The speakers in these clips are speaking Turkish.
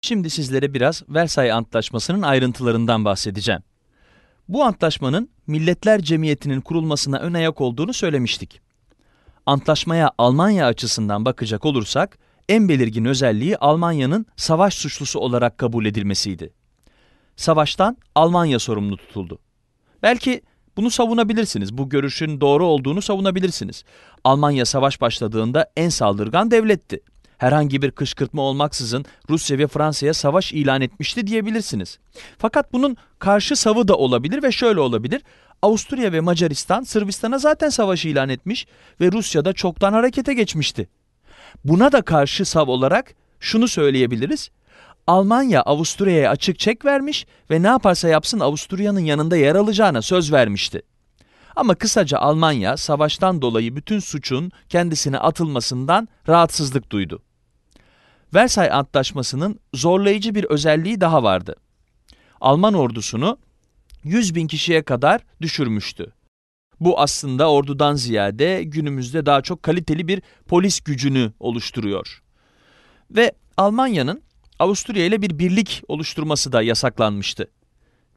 Şimdi sizlere biraz Versay Antlaşması'nın ayrıntılarından bahsedeceğim. Bu antlaşmanın Milletler Cemiyeti'nin kurulmasına ön ayak olduğunu söylemiştik. Antlaşmaya Almanya açısından bakacak olursak, en belirgin özelliği Almanya'nın savaş suçlusu olarak kabul edilmesiydi. Savaştan Almanya sorumlu tutuldu. Belki bunu savunabilirsiniz, bu görüşün doğru olduğunu savunabilirsiniz. Almanya savaş başladığında en saldırgan devletti herhangi bir kışkırtma olmaksızın Rusya ve Fransa'ya savaş ilan etmişti diyebilirsiniz. Fakat bunun karşı savı da olabilir ve şöyle olabilir. Avusturya ve Macaristan Sırbistan'a zaten savaş ilan etmiş ve Rusya da çoktan harekete geçmişti. Buna da karşı sav olarak şunu söyleyebiliriz. Almanya Avusturya'ya açık çek vermiş ve ne yaparsa yapsın Avusturya'nın yanında yer alacağına söz vermişti. Ama kısaca Almanya savaştan dolayı bütün suçun kendisine atılmasından rahatsızlık duydu. Versay Antlaşması'nın zorlayıcı bir özelliği daha vardı. Alman ordusunu 100 bin kişiye kadar düşürmüştü. Bu aslında ordudan ziyade günümüzde daha çok kaliteli bir polis gücünü oluşturuyor. Ve Almanya'nın Avusturya ile bir birlik oluşturması da yasaklanmıştı.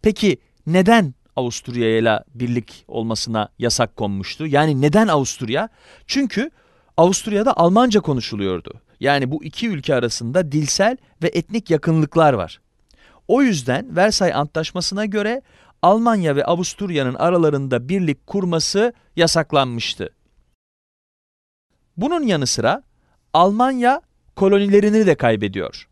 Peki neden Avusturya ile birlik olmasına yasak konmuştu. Yani neden Avusturya? Çünkü Avusturya'da Almanca konuşuluyordu. Yani bu iki ülke arasında dilsel ve etnik yakınlıklar var. O yüzden Versay Antlaşması'na göre Almanya ve Avusturya'nın aralarında birlik kurması yasaklanmıştı. Bunun yanı sıra Almanya kolonilerini de kaybediyor.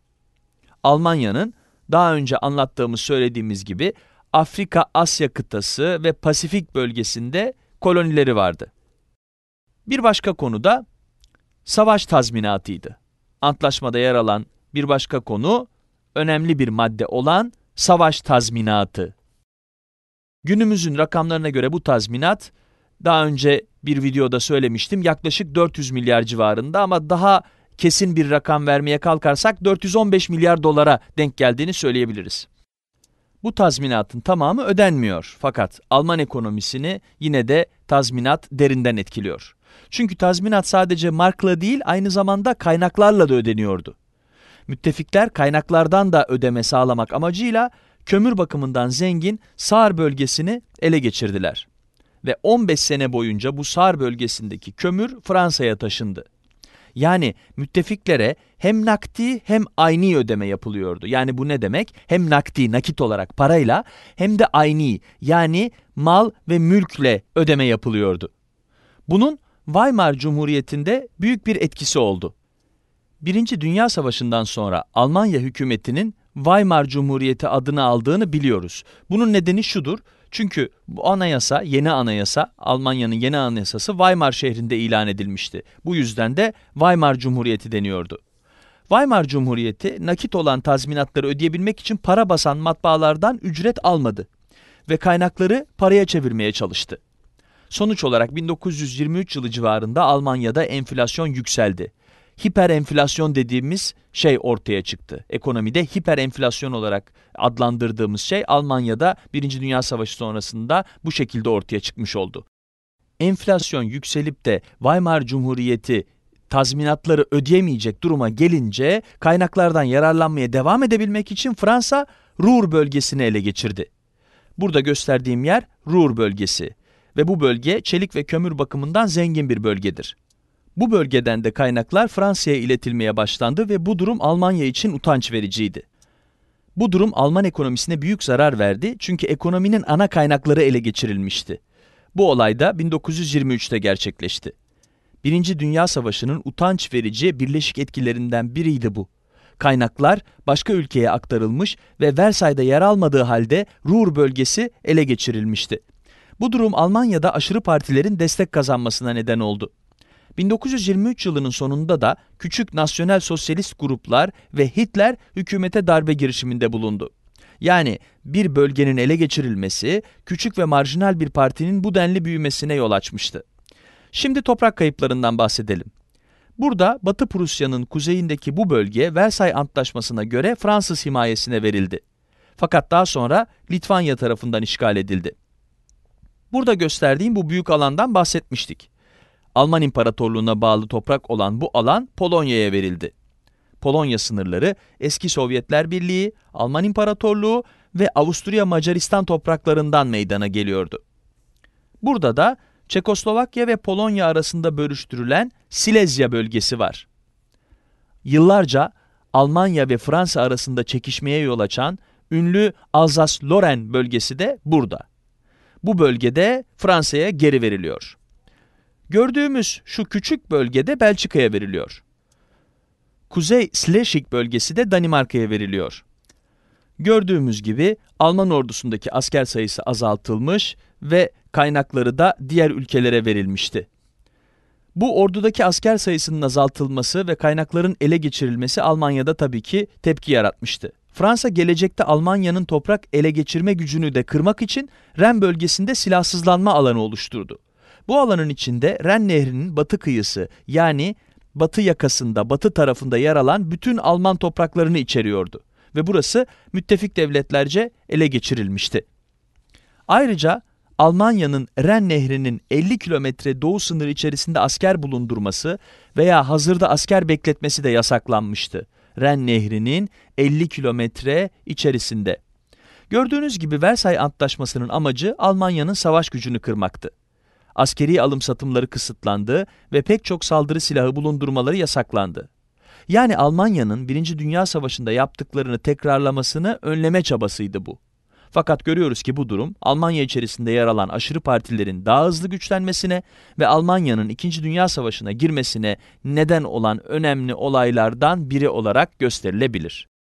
Almanya'nın daha önce anlattığımız söylediğimiz gibi Afrika, Asya kıtası ve Pasifik bölgesinde kolonileri vardı. Bir başka konu da savaş tazminatıydı. Antlaşmada yer alan bir başka konu önemli bir madde olan savaş tazminatı. Günümüzün rakamlarına göre bu tazminat daha önce bir videoda söylemiştim yaklaşık 400 milyar civarında ama daha kesin bir rakam vermeye kalkarsak 415 milyar dolara denk geldiğini söyleyebiliriz bu tazminatın tamamı ödenmiyor. Fakat Alman ekonomisini yine de tazminat derinden etkiliyor. Çünkü tazminat sadece markla değil aynı zamanda kaynaklarla da ödeniyordu. Müttefikler kaynaklardan da ödeme sağlamak amacıyla kömür bakımından zengin Sağır bölgesini ele geçirdiler. Ve 15 sene boyunca bu Sağır bölgesindeki kömür Fransa'ya taşındı. Yani müttefiklere hem nakdi hem ayni ödeme yapılıyordu. Yani bu ne demek? Hem nakdi nakit olarak parayla hem de ayni yani mal ve mülkle ödeme yapılıyordu. Bunun Weimar Cumhuriyeti'nde büyük bir etkisi oldu. Birinci Dünya Savaşı'ndan sonra Almanya hükümetinin Weimar Cumhuriyeti adını aldığını biliyoruz. Bunun nedeni şudur, çünkü bu anayasa, yeni anayasa, Almanya'nın yeni anayasası Weimar şehrinde ilan edilmişti. Bu yüzden de Weimar Cumhuriyeti deniyordu. Weimar Cumhuriyeti nakit olan tazminatları ödeyebilmek için para basan matbaalardan ücret almadı ve kaynakları paraya çevirmeye çalıştı. Sonuç olarak 1923 yılı civarında Almanya'da enflasyon yükseldi hiperenflasyon dediğimiz şey ortaya çıktı. Ekonomide hiperenflasyon olarak adlandırdığımız şey Almanya'da Birinci Dünya Savaşı sonrasında bu şekilde ortaya çıkmış oldu. Enflasyon yükselip de Weimar Cumhuriyeti tazminatları ödeyemeyecek duruma gelince kaynaklardan yararlanmaya devam edebilmek için Fransa Ruhr bölgesini ele geçirdi. Burada gösterdiğim yer Ruhr bölgesi ve bu bölge çelik ve kömür bakımından zengin bir bölgedir. Bu bölgeden de kaynaklar Fransa'ya iletilmeye başlandı ve bu durum Almanya için utanç vericiydi. Bu durum Alman ekonomisine büyük zarar verdi çünkü ekonominin ana kaynakları ele geçirilmişti. Bu olay da 1923'te gerçekleşti. Birinci Dünya Savaşı'nın utanç verici birleşik etkilerinden biriydi bu. Kaynaklar başka ülkeye aktarılmış ve Versay'da yer almadığı halde Ruhr bölgesi ele geçirilmişti. Bu durum Almanya'da aşırı partilerin destek kazanmasına neden oldu. 1923 yılının sonunda da küçük nasyonel sosyalist gruplar ve Hitler hükümete darbe girişiminde bulundu. Yani bir bölgenin ele geçirilmesi, küçük ve marjinal bir partinin bu denli büyümesine yol açmıştı. Şimdi toprak kayıplarından bahsedelim. Burada Batı Prusya'nın kuzeyindeki bu bölge Versay Antlaşması'na göre Fransız himayesine verildi. Fakat daha sonra Litvanya tarafından işgal edildi. Burada gösterdiğim bu büyük alandan bahsetmiştik. Alman İmparatorluğu'na bağlı toprak olan bu alan Polonya'ya verildi. Polonya sınırları eski Sovyetler Birliği, Alman İmparatorluğu ve Avusturya-Macaristan topraklarından meydana geliyordu. Burada da Çekoslovakya ve Polonya arasında bölüştürülen Silezya bölgesi var. Yıllarca Almanya ve Fransa arasında çekişmeye yol açan ünlü Alsace-Lorraine bölgesi de burada. Bu bölgede Fransa'ya geri veriliyor. Gördüğümüz şu küçük bölgede Belçika'ya veriliyor. Kuzey Slesvig bölgesi de Danimarka'ya veriliyor. Gördüğümüz gibi Alman ordusundaki asker sayısı azaltılmış ve kaynakları da diğer ülkelere verilmişti. Bu ordudaki asker sayısının azaltılması ve kaynakların ele geçirilmesi Almanya'da tabii ki tepki yaratmıştı. Fransa gelecekte Almanya'nın toprak ele geçirme gücünü de kırmak için Ren bölgesinde silahsızlanma alanı oluşturdu. Bu alanın içinde Ren Nehri'nin batı kıyısı yani batı yakasında, batı tarafında yer alan bütün Alman topraklarını içeriyordu ve burası müttefik devletlerce ele geçirilmişti. Ayrıca Almanya'nın Ren Nehri'nin 50 kilometre doğu sınırı içerisinde asker bulundurması veya hazırda asker bekletmesi de yasaklanmıştı. Ren Nehri'nin 50 kilometre içerisinde. Gördüğünüz gibi Versay Antlaşması'nın amacı Almanya'nın savaş gücünü kırmaktı askeri alım satımları kısıtlandı ve pek çok saldırı silahı bulundurmaları yasaklandı. Yani Almanya'nın Birinci Dünya Savaşı'nda yaptıklarını tekrarlamasını önleme çabasıydı bu. Fakat görüyoruz ki bu durum Almanya içerisinde yer alan aşırı partilerin daha hızlı güçlenmesine ve Almanya'nın 2. Dünya Savaşı'na girmesine neden olan önemli olaylardan biri olarak gösterilebilir.